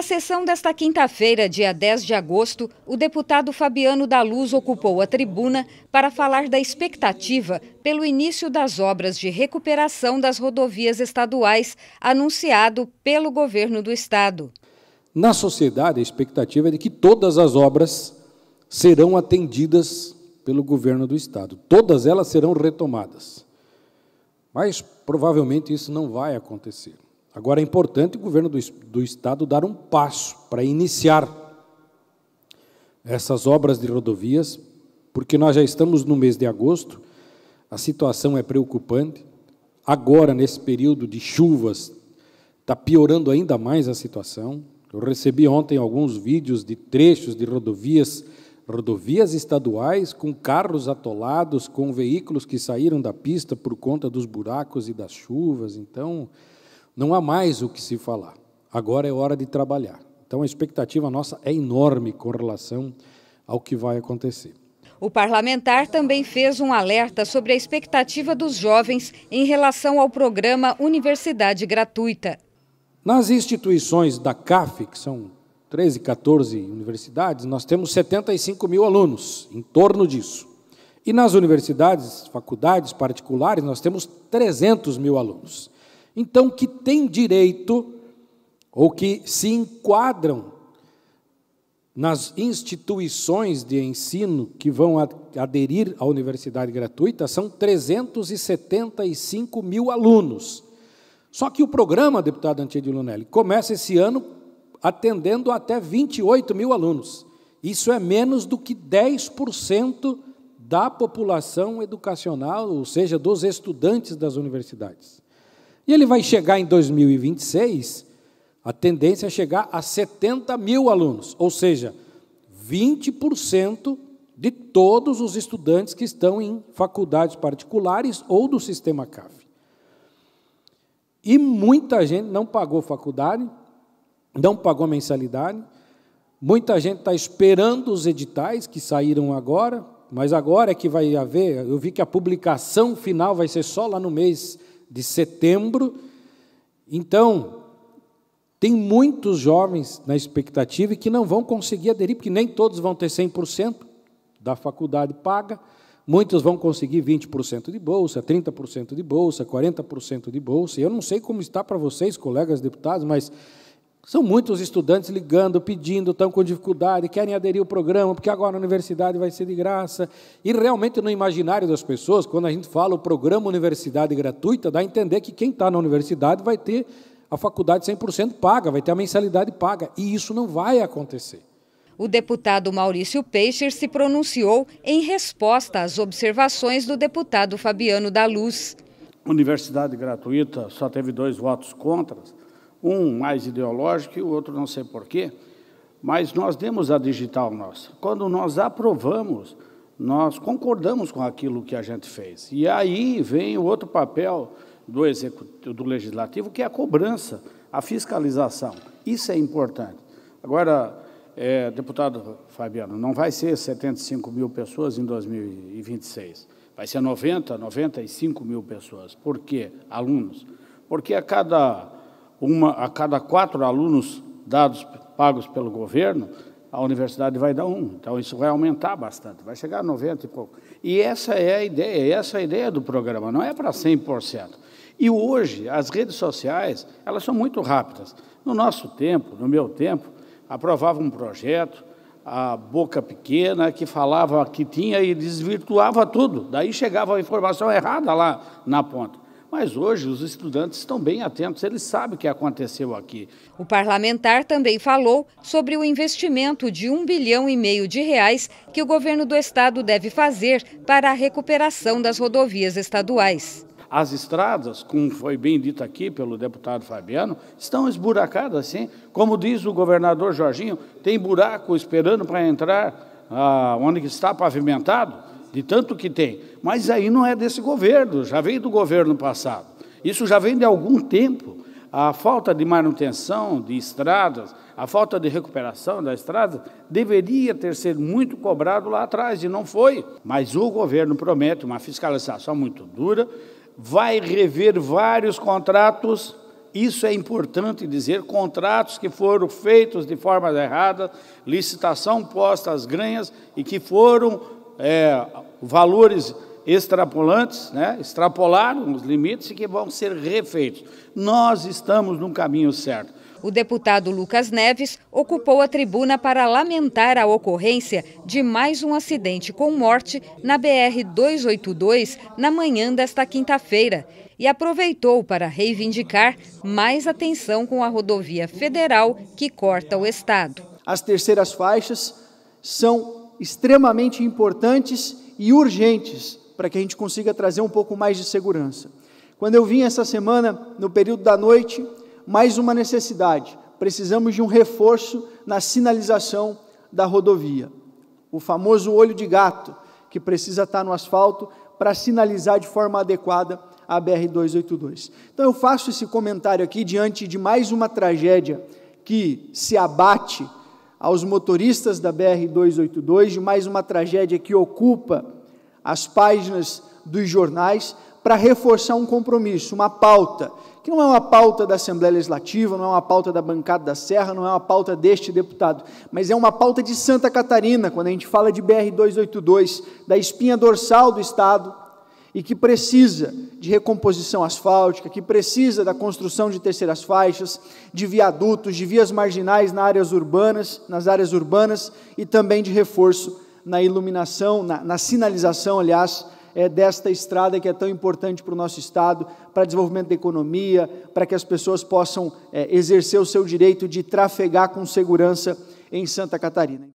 Na sessão desta quinta-feira, dia 10 de agosto, o deputado Fabiano da Luz ocupou a tribuna para falar da expectativa pelo início das obras de recuperação das rodovias estaduais anunciado pelo governo do estado. Na sociedade, a expectativa é de que todas as obras serão atendidas pelo governo do estado. Todas elas serão retomadas. Mas provavelmente isso não vai acontecer. Agora é importante o governo do, do Estado dar um passo para iniciar essas obras de rodovias, porque nós já estamos no mês de agosto, a situação é preocupante. Agora, nesse período de chuvas, está piorando ainda mais a situação. Eu recebi ontem alguns vídeos de trechos de rodovias, rodovias estaduais, com carros atolados, com veículos que saíram da pista por conta dos buracos e das chuvas. Então, não há mais o que se falar. Agora é hora de trabalhar. Então a expectativa nossa é enorme com relação ao que vai acontecer. O parlamentar também fez um alerta sobre a expectativa dos jovens em relação ao programa Universidade Gratuita. Nas instituições da CAF, que são 13, 14 universidades, nós temos 75 mil alunos, em torno disso. E nas universidades, faculdades particulares, nós temos 300 mil alunos. Então, que tem direito ou que se enquadram nas instituições de ensino que vão aderir à universidade gratuita são 375 mil alunos. Só que o programa, deputado Antídio Lunelli, começa esse ano atendendo até 28 mil alunos. Isso é menos do que 10% da população educacional, ou seja, dos estudantes das universidades. E ele vai chegar em 2026, a tendência é chegar a 70 mil alunos, ou seja, 20% de todos os estudantes que estão em faculdades particulares ou do sistema CAF. E muita gente não pagou faculdade, não pagou mensalidade, muita gente está esperando os editais que saíram agora, mas agora é que vai haver. Eu vi que a publicação final vai ser só lá no mês de setembro. Então, tem muitos jovens na expectativa e que não vão conseguir aderir, porque nem todos vão ter 100% da faculdade paga, muitos vão conseguir 20% de bolsa, 30% de bolsa, 40% de bolsa. Eu não sei como está para vocês, colegas deputados, mas são muitos estudantes ligando, pedindo, estão com dificuldade, querem aderir ao programa, porque agora a universidade vai ser de graça. E realmente, no imaginário das pessoas, quando a gente fala o programa Universidade Gratuita, dá a entender que quem está na universidade vai ter a faculdade 100% paga, vai ter a mensalidade paga. E isso não vai acontecer. O deputado Maurício Peixer se pronunciou em resposta às observações do deputado Fabiano da Luz. Universidade gratuita só teve dois votos contra um mais ideológico e o outro não sei porquê, mas nós demos a digital nossa. Quando nós aprovamos, nós concordamos com aquilo que a gente fez. E aí vem o outro papel do, executivo, do legislativo, que é a cobrança, a fiscalização. Isso é importante. Agora, é, deputado Fabiano, não vai ser 75 mil pessoas em 2026, vai ser 90, 95 mil pessoas. Por quê? Alunos. Porque a cada uma a cada quatro alunos dados pagos pelo governo, a universidade vai dar um. Então, isso vai aumentar bastante, vai chegar a 90 e pouco. E essa é a ideia, essa é a ideia do programa, não é para 100%. E hoje, as redes sociais, elas são muito rápidas. No nosso tempo, no meu tempo, aprovava um projeto, a boca pequena que falava que tinha e desvirtuava tudo. Daí chegava a informação errada lá na ponta mas hoje os estudantes estão bem atentos, eles sabem o que aconteceu aqui. O parlamentar também falou sobre o investimento de um bilhão e meio de reais que o governo do estado deve fazer para a recuperação das rodovias estaduais. As estradas, como foi bem dito aqui pelo deputado Fabiano, estão esburacadas, sim. Como diz o governador Jorginho, tem buraco esperando para entrar ah, onde está pavimentado de tanto que tem. Mas aí não é desse governo, já veio do governo passado. Isso já vem de algum tempo. A falta de manutenção de estradas, a falta de recuperação da estrada, deveria ter sido muito cobrado lá atrás e não foi. Mas o governo promete uma fiscalização muito dura, vai rever vários contratos. Isso é importante dizer: contratos que foram feitos de forma errada, licitação posta às granhas e que foram é, valores extrapolantes, né, extrapolaram os limites e que vão ser refeitos. Nós estamos no caminho certo. O deputado Lucas Neves ocupou a tribuna para lamentar a ocorrência de mais um acidente com morte na BR-282 na manhã desta quinta-feira e aproveitou para reivindicar mais atenção com a rodovia federal que corta o estado. As terceiras faixas são extremamente importantes e urgentes para que a gente consiga trazer um pouco mais de segurança. Quando eu vim essa semana, no período da noite, mais uma necessidade: precisamos de um reforço na sinalização da rodovia. O famoso olho de gato, que precisa estar no asfalto para sinalizar de forma adequada a BR-282. Então eu faço esse comentário aqui diante de mais uma tragédia que se abate aos motoristas da BR-282 de mais uma tragédia que ocupa as páginas dos jornais para reforçar um compromisso, uma pauta, que não é uma pauta da Assembleia Legislativa, não é uma pauta da bancada da Serra, não é uma pauta deste deputado, mas é uma pauta de Santa Catarina, quando a gente fala de BR-282, da espinha dorsal do Estado, e que precisa de recomposição asfáltica, que precisa da construção de terceiras faixas, de viadutos, de vias marginais nas áreas urbanas, nas áreas urbanas e também de reforço na iluminação, na, na sinalização, aliás, é, desta estrada que é tão importante para o nosso estado, para desenvolvimento da economia, para que as pessoas possam é, exercer o seu direito de trafegar com segurança em Santa Catarina.